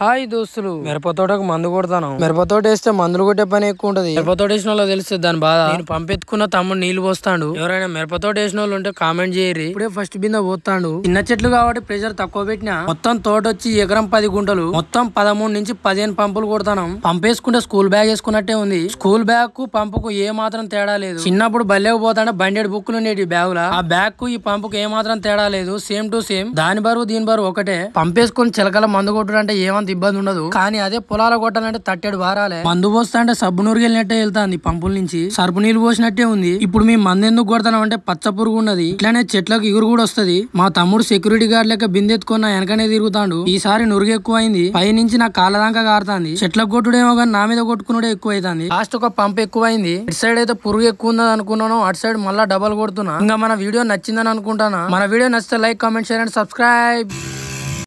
hi దోస్తులు మిరపతోటకు మందు కొడతాను మిరపతోట వేస్తే మందులు కొట్టే పని ఎక్కువ ఉంటది మిరపతోట వేసిన వాళ్ళు తెలుస్తుంది దాని బాధ నేను పంపెత్తుకున్న తమ్ముడు నీళ్లు పోస్తాడు ఎవరైనా మిరపతోట వేసిన వాళ్ళు ఉంటే కామెంట్ చేయరు ఇప్పుడే ఫస్ట్ బిందె పోతాడు చిన్న చెట్లు కాబట్టి ప్రెషర్ తక్కువ పెట్టినా మొత్తం తోట వచ్చి ఎకరం పది గుంటలు మొత్తం పదమూడు నుంచి పదిహేను పంపులు కొడతాను పంప్ వేసుకుంటే స్కూల్ బ్యాగ్ వేసుకున్నట్టే ఉంది స్కూల్ బ్యాగ్ కు పంపుకు ఏ మాత్రం తేడా లేదు చిన్నప్పుడు బల్లేకు పోతాడు బండెడ్ బుక్లు ఉండేటి బ్యాగుల ఆ బ్యాగ్ కు ఈ పంపుకు ఏ మాత్రం తేడా లేదు సేమ్ టు సేమ్ దాని బరువు దీని బరువు ఒకటే పంపేసుకుని చిలకల మందు కొట్టడం అంటే ఏమంత అంత ఇబ్బంది ఉండదు కానీ అదే పొలాల కొట్టాలంటే తట్టెడు వారాలే మందు పోస్తా అంటే సబ్బు వెళ్ళినట్టే వెళ్తాంది పంపుల నుంచి సర్పు నీళ్లు పోసినట్టే ఉంది ఇప్పుడు మేము మందు ఎందుకు కొడతాం అంటే పచ్చ పురుగు ఉన్నది ఇట్లానే చెట్లకు ఇగురు కూడా వస్తుంది మా తమ్ముడు సెక్యూరిటీ గార్డ్ లెక్క బిందెత్తుకున్న వెనకనే తిరుగుతాడు ఈసారి నురుగు ఎక్కువ అయింది పై నుంచి నా కాళ్ళ దాకా కారుతాంది చెట్లకు కొట్టుడేమో కానీ నా మీద కొట్టుకున్నాడే ఎక్కువ అవుతుంది లాస్ట్ ఒక పంప్ ఎక్కువ అయింది ఇటు సైడ్ అయితే పురుగు ఎక్కువ ఉందని అనుకున్నాను అటు సైడ్ మళ్ళీ డబల్ కొడుతున్నా ఇంకా మన వీడియో నచ్చిందని అనుకుంటాను మన వీడియో నచ్చితే like comment share and subscribe